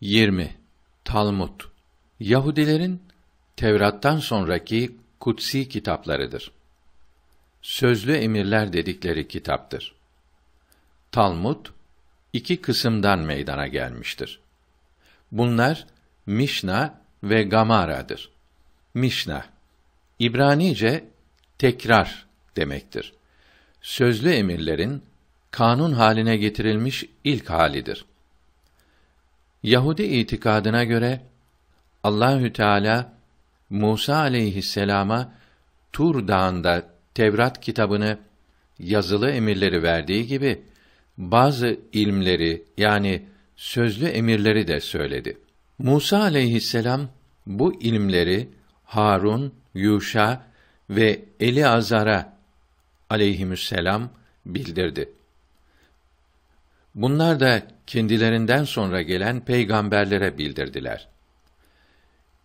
20. Talmud Yahudilerin Tevrat'tan sonraki kutsi kitaplarıdır. Sözlü emirler dedikleri kitaptır. Talmud iki kısımdan meydana gelmiştir. Bunlar Mişna ve Gamara'dır. Mişna İbranice tekrar demektir. Sözlü emirlerin kanun haline getirilmiş ilk halidir. Yahudi itikadına göre Allahü Teala Musa aleyhisselama Tur Dağı'nda Tevrat kitabını yazılı emirleri verdiği gibi bazı ilmleri yani sözlü emirleri de söyledi. Musa aleyhisselam bu ilimleri Harun, Yuşa ve Eli Azara aleyhisselam bildirdi. Bunlar da kendilerinden sonra gelen peygamberlere bildirdiler.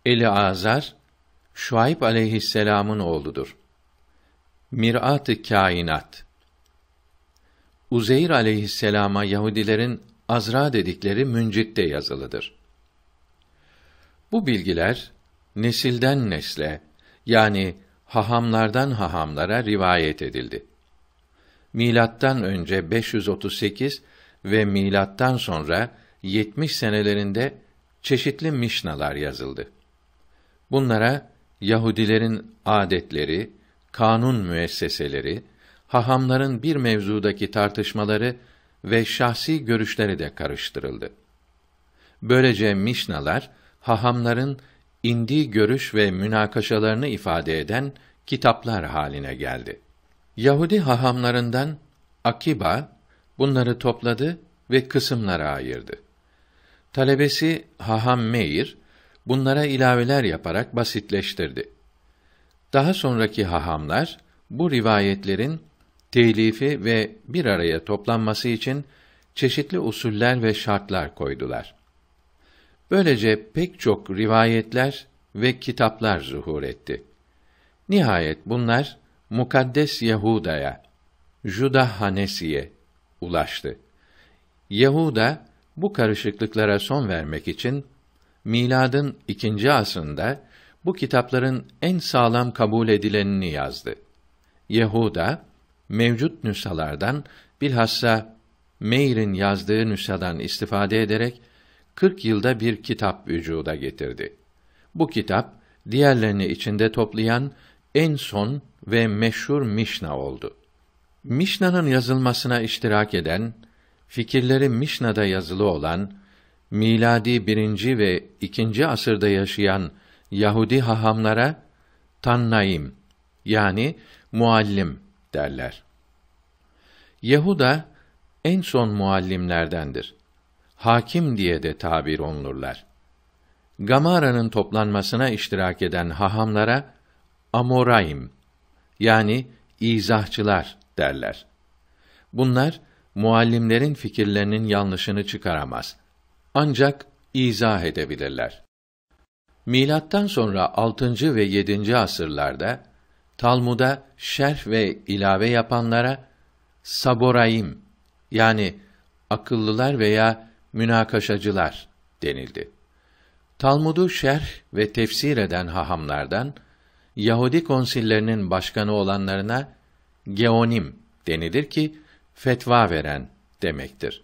Eli Azar Şuayb aleyhisselam'ın oğludur. Mirat-ı Kainat Uzeyr aleyhisselama Yahudilerin Azra dedikleri müncitte yazılıdır. Bu bilgiler nesilden nesle yani hahamlardan hahamlara rivayet edildi. Milattan önce 538 ve milattan sonra 70 senelerinde çeşitli mişnalar yazıldı. Bunlara Yahudilerin adetleri, kanun müesseseleri, hahamların bir mevzudaki tartışmaları ve şahsi görüşleri de karıştırıldı. Böylece mişnalar hahamların indi görüş ve münakaşalarını ifade eden kitaplar haline geldi. Yahudi hahamlarından Akiba Bunları topladı ve kısımlara ayırdı. Talebesi Haham Meir bunlara ilaveler yaparak basitleştirdi. Daha sonraki hahamlar bu rivayetlerin telifi ve bir araya toplanması için çeşitli usuller ve şartlar koydular. Böylece pek çok rivayetler ve kitaplar zuhur etti. Nihayet bunlar Mukaddes Yahuda'ya, Juda Hanesi'ye ulaştı. Yahuda bu karışıklıklara son vermek için miladın ikinci asrında bu kitapların en sağlam kabul edilenini yazdı. Yehuda mevcut nüshalardan bilhassa Meir'in yazdığı nüshadan istifade ederek 40 yılda bir kitap vücuda getirdi. Bu kitap diğerlerini içinde toplayan en son ve meşhur Mişna oldu. Mişna'nın yazılmasına iştirak eden, fikirleri Mişna'da yazılı olan, miladi birinci ve ikinci asırda yaşayan Yahudi hahamlara Tannaim yani muallim derler. Yahuda en son muallimlerdendir. Hakim diye de tabir olunurlar. Gamara'nın toplanmasına iştirak eden hahamlara Amoraim yani izahçılar derler. Bunlar muallimlerin fikirlerinin yanlışını çıkaramaz. Ancak izah edebilirler. Milattan sonra 6. ve 7. asırlarda Talmud'a şerh ve ilave yapanlara saboraim yani akıllılar veya münakaşacılar denildi. Talmud'u şerh ve tefsir eden hahamlardan Yahudi konsillerinin başkanı olanlarına geonim denilir ki fetva veren demektir.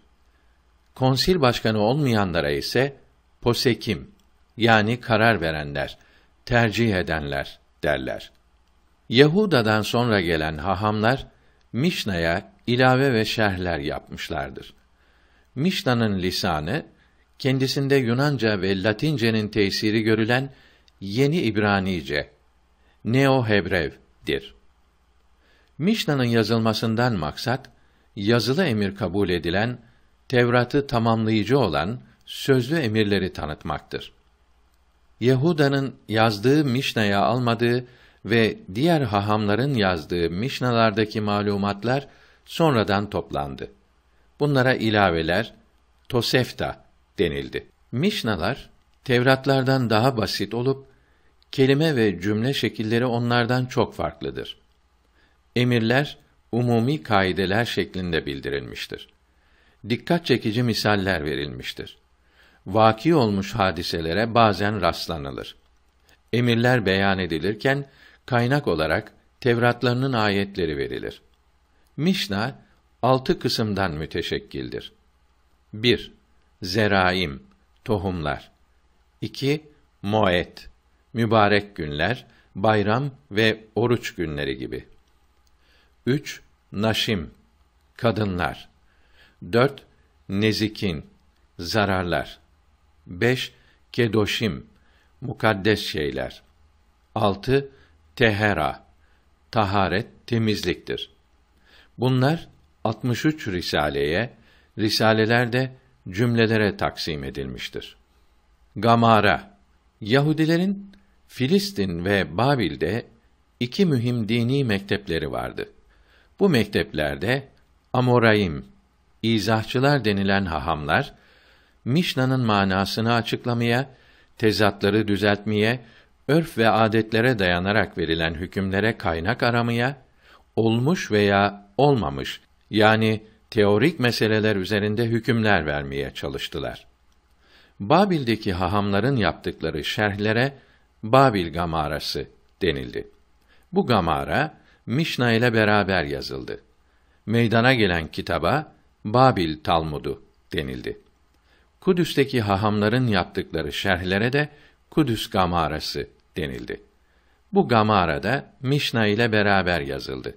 Konsil başkanı olmayanlara ise posekim yani karar verenler, tercih edenler derler. Yahuda'dan sonra gelen hahamlar Mişna'ya ilave ve şerhler yapmışlardır. Mişna'nın lisanı kendisinde Yunanca ve Latince'nin tesiri görülen yeni İbranice, Neo-Hebrev'dir. Mişna'nın yazılmasından maksat yazılı emir kabul edilen Tevrat'ı tamamlayıcı olan sözlü emirleri tanıtmaktır. Yehuda'nın yazdığı Mişna'ya almadığı ve diğer hahamların yazdığı Mişnalardaki malumatlar sonradan toplandı. Bunlara ilaveler Tosefta denildi. Mişnalar Tevratlardan daha basit olup kelime ve cümle şekilleri onlardan çok farklıdır. Emirler umumi kaideler şeklinde bildirilmiştir. Dikkat çekici misaller verilmiştir. Vaki olmuş hadiselere bazen rastlanılır. Emirler beyan edilirken kaynak olarak Tevratlarının ayetleri verilir. Mişna altı kısımdan müteşekkildir. 1. Zeraim, tohumlar. 2. Moet, mübarek günler, bayram ve oruç günleri gibi. 3. Naşim kadınlar. 4. Nezikin zararlar. 5. Kedoşim mukaddes şeyler. 6. Tehera taharet temizliktir. Bunlar 63 risaleye, risaleler de cümlelere taksim edilmiştir. Gamara Yahudilerin Filistin ve Babil'de iki mühim dini mektepleri vardı. Bu mekteplerde Amoraim, izahçılar denilen hahamlar Mişna'nın manasını açıklamaya, tezatları düzeltmeye, örf ve adetlere dayanarak verilen hükümlere kaynak aramaya, olmuş veya olmamış yani teorik meseleler üzerinde hükümler vermeye çalıştılar. Babil'deki hahamların yaptıkları şerhlere Babil gamarası denildi. Bu gamara Mişna ile beraber yazıldı. Meydana gelen kitaba Babil Talmudu denildi. Kudüs'teki hahamların yaptıkları şerhlere de Kudüs Gamarası denildi. Bu Gamara da Mişna ile beraber yazıldı.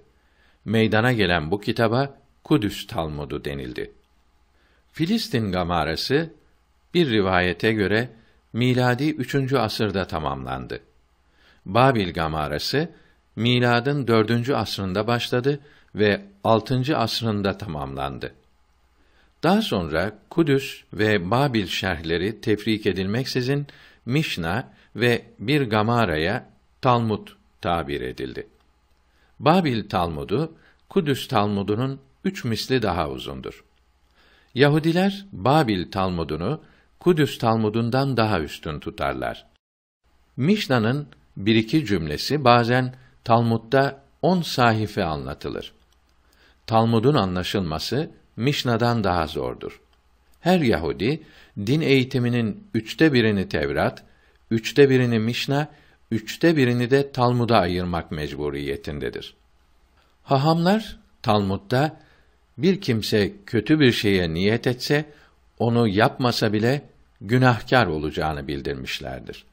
Meydana gelen bu kitaba Kudüs Talmudu denildi. Filistin Gamarası bir rivayete göre miladi 3. asırda tamamlandı. Babil Gamarası miladın dördüncü asrında başladı ve altıncı asrında tamamlandı. Daha sonra Kudüs ve Babil şerhleri tefrik edilmeksizin Mişna ve bir Gamara'ya Talmud tabir edildi. Babil Talmudu Kudüs Talmudunun üç misli daha uzundur. Yahudiler Babil Talmudunu Kudüs Talmudundan daha üstün tutarlar. Mişna'nın bir iki cümlesi bazen Talmud'da on sahife anlatılır. Talmud'un anlaşılması Mişna'dan daha zordur. Her Yahudi din eğitiminin üçte birini Tevrat, üçte birini Mişna, üçte birini de Talmud'a ayırmak mecburiyetindedir. Hahamlar Talmud'da bir kimse kötü bir şeye niyet etse onu yapmasa bile günahkar olacağını bildirmişlerdir.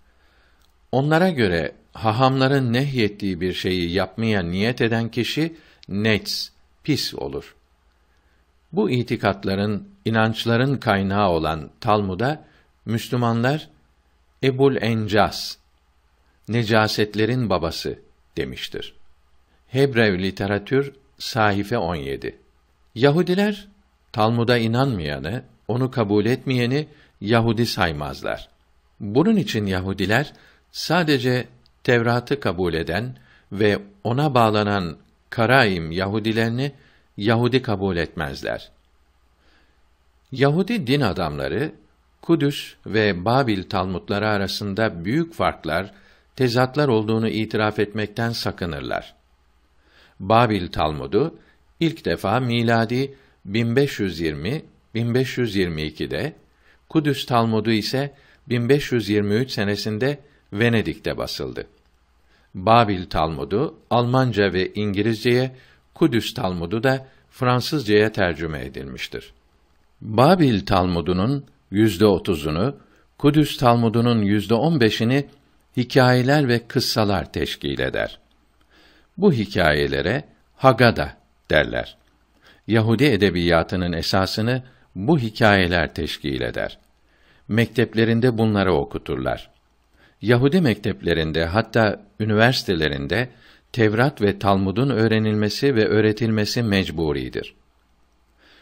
Onlara göre hahamların nehyettiği bir şeyi yapmaya niyet eden kişi nets, pis olur. Bu itikatların, inançların kaynağı olan Talmud'a Müslümanlar Ebul Encas, necasetlerin babası demiştir. Hebrev literatür sayfa 17. Yahudiler Talmud'a inanmayanı, onu kabul etmeyeni Yahudi saymazlar. Bunun için Yahudiler sadece Tevrat'ı kabul eden ve ona bağlanan Karaim Yahudilerini Yahudi kabul etmezler. Yahudi din adamları Kudüs ve Babil Talmudları arasında büyük farklar, tezatlar olduğunu itiraf etmekten sakınırlar. Babil Talmudu ilk defa miladi 1520-1522'de, Kudüs Talmudu ise 1523 senesinde Venedik'te basıldı. Babil Talmudu Almanca ve İngilizceye, Kudüs Talmudu da Fransızcaya tercüme edilmiştir. Babil Talmudu'nun yüzde otuzunu, Kudüs Talmudu'nun yüzde on beşini hikayeler ve kıssalar teşkil eder. Bu hikayelere Hagada derler. Yahudi edebiyatının esasını bu hikayeler teşkil eder. Mekteplerinde bunları okuturlar. Yahudi mekteplerinde hatta üniversitelerinde Tevrat ve Talmud'un öğrenilmesi ve öğretilmesi mecburidir.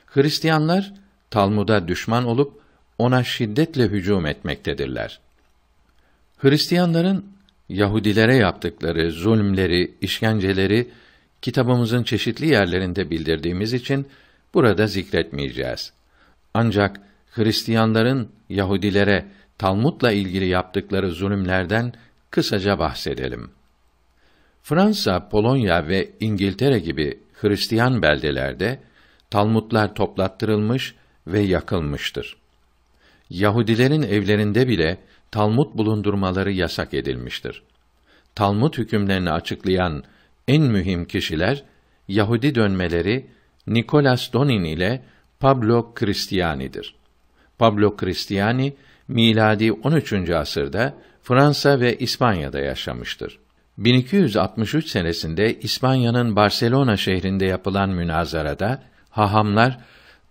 Hristiyanlar Talmud'a düşman olup ona şiddetle hücum etmektedirler. Hristiyanların Yahudilere yaptıkları zulmleri, işkenceleri kitabımızın çeşitli yerlerinde bildirdiğimiz için burada zikretmeyeceğiz. Ancak Hristiyanların Yahudilere Talmud'la ilgili yaptıkları zulümlerden kısaca bahsedelim. Fransa, Polonya ve İngiltere gibi Hristiyan beldelerde Talmudlar toplattırılmış ve yakılmıştır. Yahudilerin evlerinde bile Talmud bulundurmaları yasak edilmiştir. Talmud hükümlerini açıklayan en mühim kişiler Yahudi dönmeleri Nicolas Donin ile Pablo Cristiani'dir. Pablo Cristiani miladi 13. asırda Fransa ve İspanya'da yaşamıştır. 1263 senesinde İspanya'nın Barcelona şehrinde yapılan münazarada hahamlar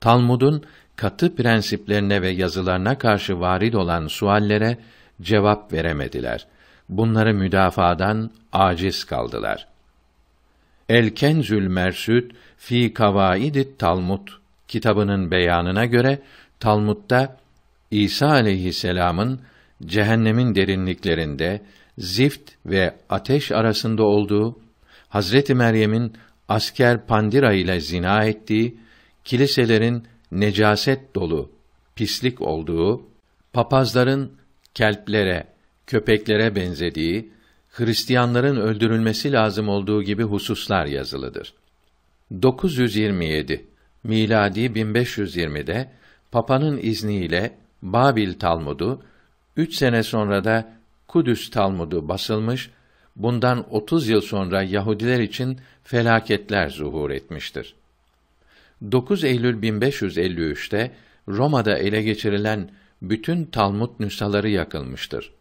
Talmud'un katı prensiplerine ve yazılarına karşı varid olan suallere cevap veremediler. Bunları müdafadan aciz kaldılar. Elkenzül Kenzül fi Kavaidit Talmud kitabının beyanına göre Talmud'da İsa aleyhisselam'ın cehennemin derinliklerinde zift ve ateş arasında olduğu, Hazreti Meryem'in asker Pandira ile zina ettiği, kiliselerin necaset dolu, pislik olduğu, papazların kelplere, köpeklere benzediği, Hristiyanların öldürülmesi lazım olduğu gibi hususlar yazılıdır. 927 miladi 1520'de Papa'nın izniyle Babil Talmudu, üç sene sonra da Kudüs Talmudu basılmış, bundan 30 yıl sonra Yahudiler için felaketler zuhur etmiştir. 9 Eylül 1553'te Roma'da ele geçirilen bütün Talmud nüshaları yakılmıştır.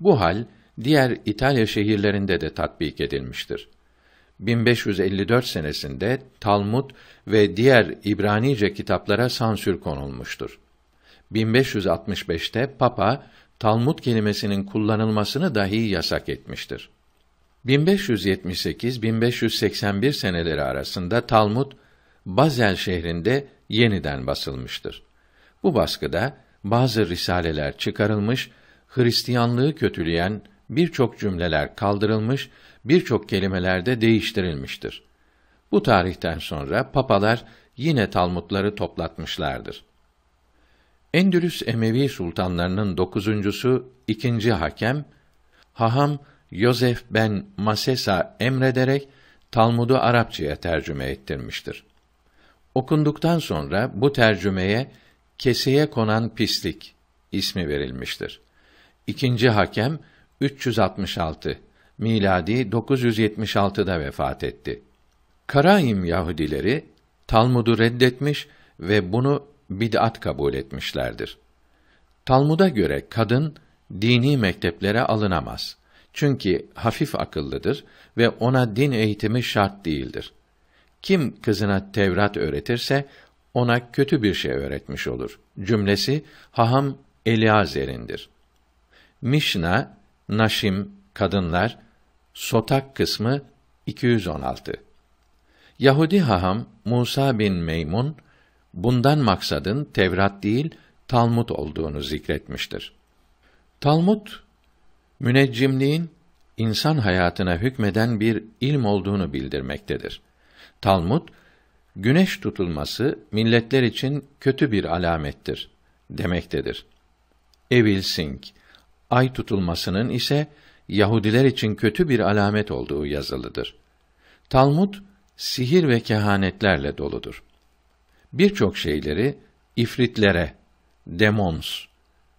Bu hal diğer İtalya şehirlerinde de tatbik edilmiştir. 1554 senesinde Talmud ve diğer İbranice kitaplara sansür konulmuştur. 1565'te Papa Talmud kelimesinin kullanılmasını dahi yasak etmiştir. 1578-1581 seneleri arasında Talmud Bazel şehrinde yeniden basılmıştır. Bu baskıda bazı risaleler çıkarılmış, Hristiyanlığı kötüleyen birçok cümleler kaldırılmış, birçok kelimelerde değiştirilmiştir. Bu tarihten sonra papalar yine Talmudları toplatmışlardır. Endülüs Emevi sultanlarının dokuzuncusu ikinci hakem Haham Yosef ben Masesa emrederek Talmud'u Arapçaya tercüme ettirmiştir. Okunduktan sonra bu tercümeye keseye konan pislik ismi verilmiştir. İkinci hakem 366 miladi 976'da vefat etti. Karaim Yahudileri Talmud'u reddetmiş ve bunu bid'at kabul etmişlerdir. Talmud'a göre kadın dini mekteplere alınamaz. Çünkü hafif akıllıdır ve ona din eğitimi şart değildir. Kim kızına Tevrat öğretirse ona kötü bir şey öğretmiş olur. Cümlesi haham Eliazer'indir. Mişna, Naşim, kadınlar, Sotak kısmı 216. Yahudi haham Musa bin Meymun bundan maksadın Tevrat değil Talmud olduğunu zikretmiştir. Talmud müneccimliğin insan hayatına hükmeden bir ilm olduğunu bildirmektedir. Talmud güneş tutulması milletler için kötü bir alamettir demektedir. Evil Sink ay tutulmasının ise Yahudiler için kötü bir alamet olduğu yazılıdır. Talmud sihir ve kehanetlerle doludur birçok şeyleri ifritlere, demons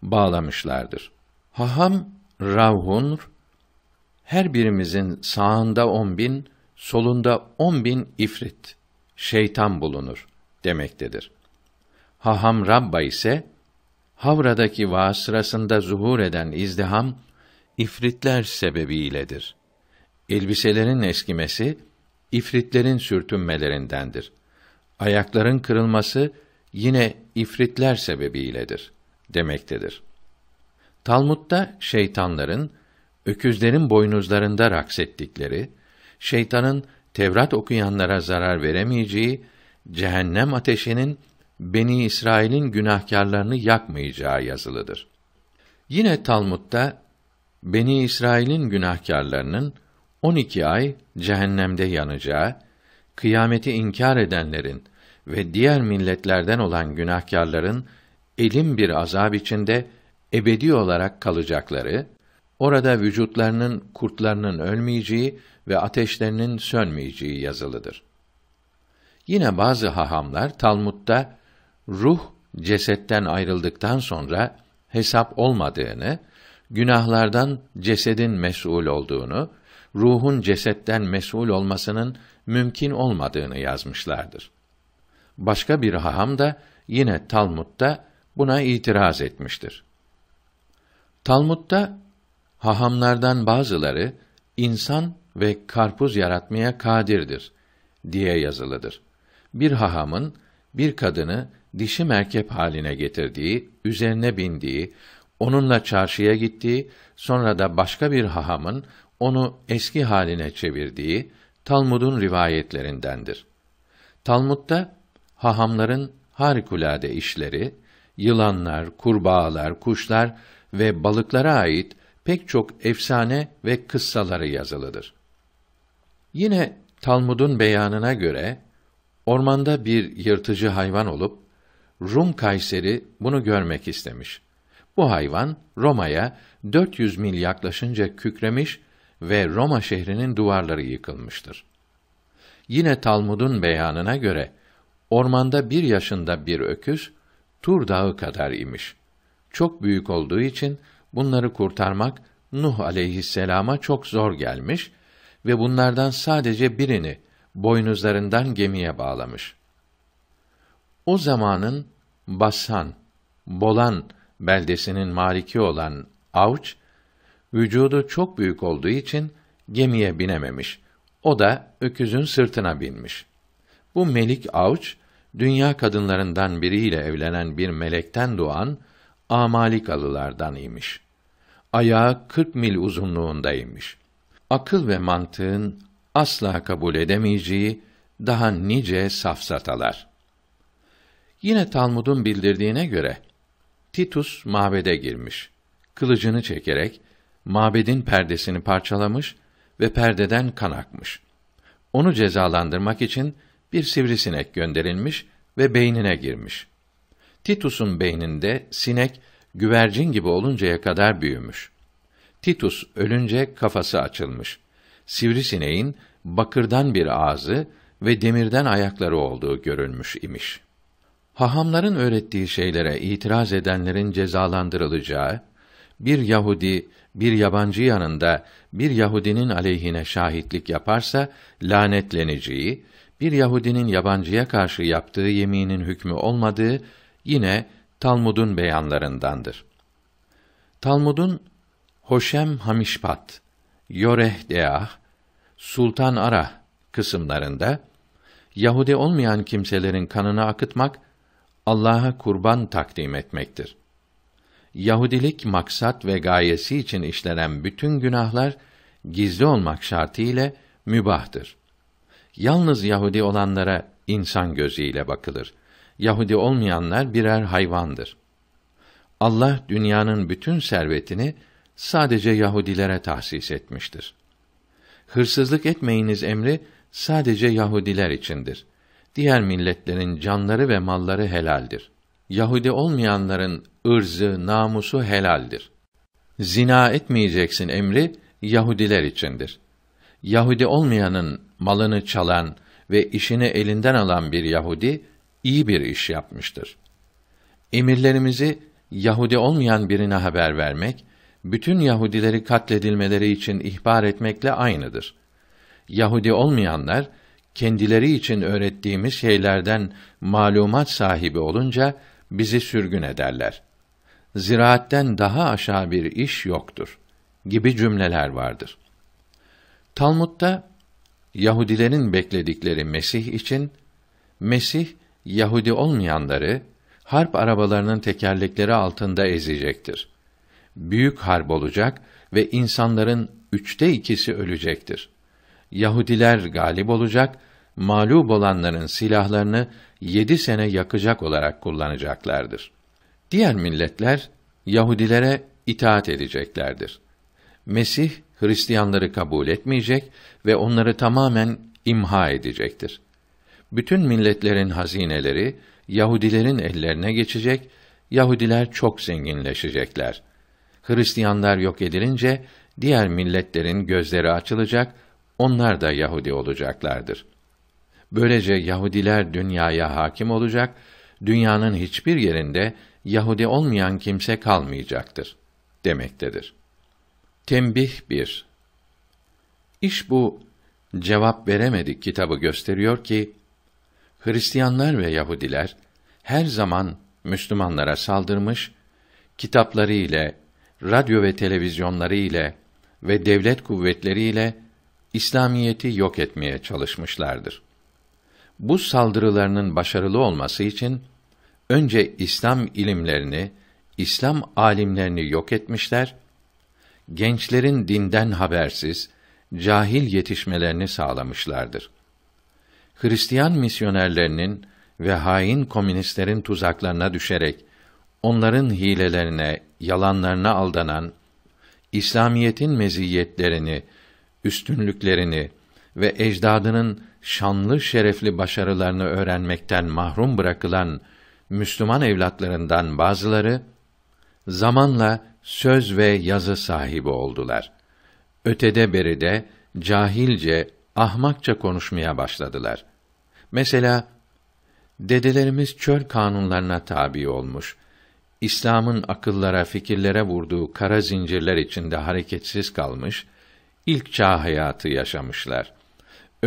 bağlamışlardır. Haham Ravhunr, her birimizin sağında on bin, solunda on bin ifrit, şeytan bulunur demektedir. Haham Rabba ise, Havra'daki vaaz sırasında zuhur eden izdiham, ifritler sebebiyledir. Elbiselerin eskimesi, ifritlerin sürtünmelerindendir ayakların kırılması yine ifritler sebebiyledir demektedir. Talmud'da şeytanların öküzlerin boynuzlarında raks ettikleri, şeytanın Tevrat okuyanlara zarar veremeyeceği, cehennem ateşinin Beni İsrail'in günahkarlarını yakmayacağı yazılıdır. Yine Talmud'da Beni İsrail'in günahkarlarının 12 ay cehennemde yanacağı kıyameti inkar edenlerin ve diğer milletlerden olan günahkarların elim bir azab içinde ebedi olarak kalacakları, orada vücutlarının kurtlarının ölmeyeceği ve ateşlerinin sönmeyeceği yazılıdır. Yine bazı hahamlar Talmud'da ruh cesetten ayrıldıktan sonra hesap olmadığını, günahlardan cesedin mesul olduğunu ruhun cesetten mesul olmasının mümkün olmadığını yazmışlardır. Başka bir haham da yine Talmud'da buna itiraz etmiştir. Talmud'da hahamlardan bazıları insan ve karpuz yaratmaya kadirdir diye yazılıdır. Bir hahamın bir kadını dişi merkep haline getirdiği, üzerine bindiği, onunla çarşıya gittiği, sonra da başka bir hahamın onu eski haline çevirdiği Talmud'un rivayetlerindendir. Talmud'da hahamların harikulade işleri, yılanlar, kurbağalar, kuşlar ve balıklara ait pek çok efsane ve kıssaları yazılıdır. Yine Talmud'un beyanına göre ormanda bir yırtıcı hayvan olup Rum Kayseri bunu görmek istemiş. Bu hayvan Roma'ya 400 mil yaklaşınca kükremiş ve Roma şehrinin duvarları yıkılmıştır. Yine Talmud'un beyanına göre ormanda bir yaşında bir öküz Tur Dağı kadar imiş. Çok büyük olduğu için bunları kurtarmak Nuh aleyhisselama çok zor gelmiş ve bunlardan sadece birini boynuzlarından gemiye bağlamış. O zamanın Basan, Bolan beldesinin maliki olan Avç, vücudu çok büyük olduğu için gemiye binememiş. O da öküzün sırtına binmiş. Bu Melik Avç, dünya kadınlarından biriyle evlenen bir melekten doğan Amalikalılardan imiş. Ayağı 40 mil uzunluğundaymış. Akıl ve mantığın asla kabul edemeyeceği daha nice safsatalar. Yine Talmud'un bildirdiğine göre Titus mabede girmiş. Kılıcını çekerek mabedin perdesini parçalamış ve perdeden kan akmış. Onu cezalandırmak için bir sivrisinek gönderilmiş ve beynine girmiş. Titus'un beyninde sinek güvercin gibi oluncaya kadar büyümüş. Titus ölünce kafası açılmış. Sivrisineğin bakırdan bir ağzı ve demirden ayakları olduğu görülmüş imiş. Hahamların öğrettiği şeylere itiraz edenlerin cezalandırılacağı bir Yahudi bir yabancı yanında bir Yahudinin aleyhine şahitlik yaparsa lanetleneceği, bir Yahudinin yabancıya karşı yaptığı yeminin hükmü olmadığı yine Talmud'un beyanlarındandır. Talmud'un Hoşem Hamişpat, Yoreh Deah, Sultan Ara kısımlarında Yahudi olmayan kimselerin kanını akıtmak Allah'a kurban takdim etmektir. Yahudilik maksat ve gayesi için işlenen bütün günahlar gizli olmak şartıyla ile mübahtır. Yalnız Yahudi olanlara insan gözüyle bakılır. Yahudi olmayanlar birer hayvandır. Allah dünyanın bütün servetini sadece Yahudilere tahsis etmiştir. Hırsızlık etmeyiniz emri sadece Yahudiler içindir. Diğer milletlerin canları ve malları helaldir.'' Yahudi olmayanların ırzı, namusu helaldir. Zina etmeyeceksin emri Yahudiler içindir. Yahudi olmayanın malını çalan ve işini elinden alan bir Yahudi iyi bir iş yapmıştır. Emirlerimizi Yahudi olmayan birine haber vermek, bütün Yahudileri katledilmeleri için ihbar etmekle aynıdır. Yahudi olmayanlar kendileri için öğrettiğimiz şeylerden malumat sahibi olunca bizi sürgün ederler. Ziraatten daha aşağı bir iş yoktur gibi cümleler vardır. Talmud'da Yahudilerin bekledikleri Mesih için Mesih Yahudi olmayanları harp arabalarının tekerlekleri altında ezecektir. Büyük harp olacak ve insanların üçte ikisi ölecektir. Yahudiler galip olacak mağlup olanların silahlarını yedi sene yakacak olarak kullanacaklardır. Diğer milletler Yahudilere itaat edeceklerdir. Mesih Hristiyanları kabul etmeyecek ve onları tamamen imha edecektir. Bütün milletlerin hazineleri Yahudilerin ellerine geçecek, Yahudiler çok zenginleşecekler. Hristiyanlar yok edilince diğer milletlerin gözleri açılacak, onlar da Yahudi olacaklardır.'' Böylece Yahudiler dünyaya hakim olacak, dünyanın hiçbir yerinde Yahudi olmayan kimse kalmayacaktır demektedir. Tembih 1 İş bu Cevap Veremedik kitabı gösteriyor ki Hristiyanlar ve Yahudiler her zaman Müslümanlara saldırmış, kitapları ile, radyo ve televizyonları ile ve devlet kuvvetleri ile İslamiyeti yok etmeye çalışmışlardır. Bu saldırılarının başarılı olması için önce İslam ilimlerini, İslam alimlerini yok etmişler, gençlerin dinden habersiz, cahil yetişmelerini sağlamışlardır. Hristiyan misyonerlerinin ve hain komünistlerin tuzaklarına düşerek onların hilelerine, yalanlarına aldanan İslamiyetin meziyetlerini, üstünlüklerini, ve ecdadının şanlı şerefli başarılarını öğrenmekten mahrum bırakılan Müslüman evlatlarından bazıları zamanla söz ve yazı sahibi oldular. Ötede beride cahilce, ahmakça konuşmaya başladılar. Mesela dedelerimiz çöl kanunlarına tabi olmuş. İslam'ın akıllara, fikirlere vurduğu kara zincirler içinde hareketsiz kalmış, ilk çağ hayatı yaşamışlar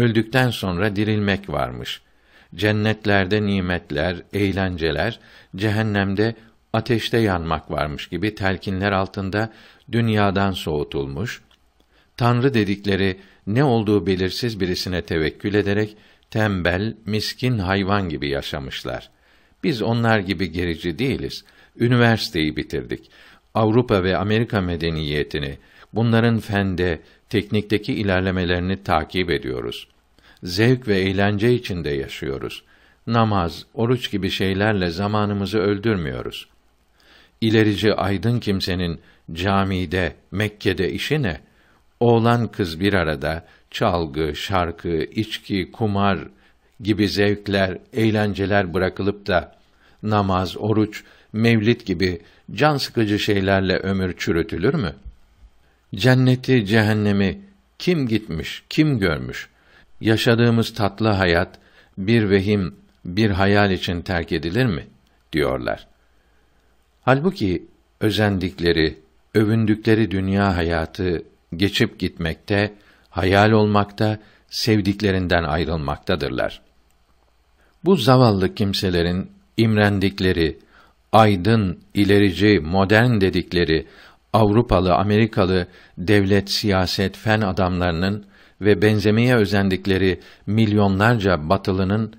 öldükten sonra dirilmek varmış. Cennetlerde nimetler, eğlenceler, cehennemde ateşte yanmak varmış gibi telkinler altında dünyadan soğutulmuş, Tanrı dedikleri ne olduğu belirsiz birisine tevekkül ederek tembel, miskin hayvan gibi yaşamışlar. Biz onlar gibi gerici değiliz. Üniversiteyi bitirdik. Avrupa ve Amerika medeniyetini, bunların fende, teknikteki ilerlemelerini takip ediyoruz. Zevk ve eğlence içinde yaşıyoruz. Namaz, oruç gibi şeylerle zamanımızı öldürmüyoruz. İlerici aydın kimsenin camide, Mekke'de işi ne? Oğlan kız bir arada çalgı, şarkı, içki, kumar gibi zevkler, eğlenceler bırakılıp da namaz, oruç, mevlid gibi can sıkıcı şeylerle ömür çürütülür mü?'' Cenneti, cehennemi kim gitmiş, kim görmüş? Yaşadığımız tatlı hayat bir vehim, bir hayal için terk edilir mi? diyorlar. Halbuki özendikleri, övündükleri dünya hayatı geçip gitmekte, hayal olmakta, sevdiklerinden ayrılmaktadırlar. Bu zavallı kimselerin imrendikleri, aydın, ilerici, modern dedikleri Avrupalı, Amerikalı devlet, siyaset, fen adamlarının ve benzemeye özendikleri milyonlarca batılının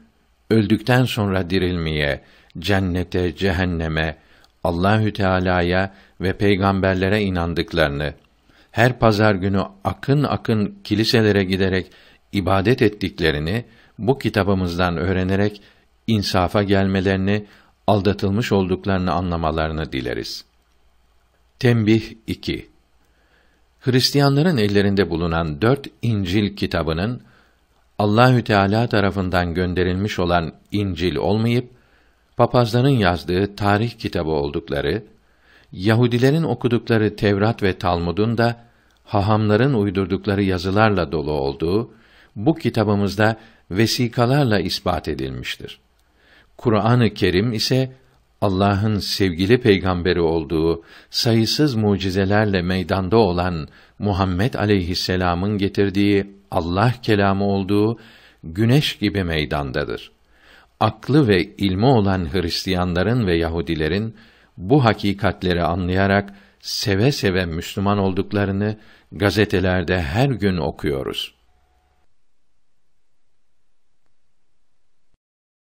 öldükten sonra dirilmeye, cennete, cehenneme, Allahü Teala'ya ve peygamberlere inandıklarını, her pazar günü akın akın kiliselere giderek ibadet ettiklerini bu kitabımızdan öğrenerek insafa gelmelerini, aldatılmış olduklarını anlamalarını dileriz. Tembih 2 Hristiyanların ellerinde bulunan dört İncil kitabının Allahü Teala tarafından gönderilmiş olan İncil olmayıp papazların yazdığı tarih kitabı oldukları, Yahudilerin okudukları Tevrat ve Talmud'un da hahamların uydurdukları yazılarla dolu olduğu bu kitabımızda vesikalarla ispat edilmiştir. Kur'an-ı Kerim ise Allah'ın sevgili peygamberi olduğu sayısız mucizelerle meydanda olan Muhammed aleyhisselam'ın getirdiği Allah kelamı olduğu güneş gibi meydandadır. Aklı ve ilmi olan Hristiyanların ve Yahudilerin bu hakikatleri anlayarak seve seve Müslüman olduklarını gazetelerde her gün okuyoruz.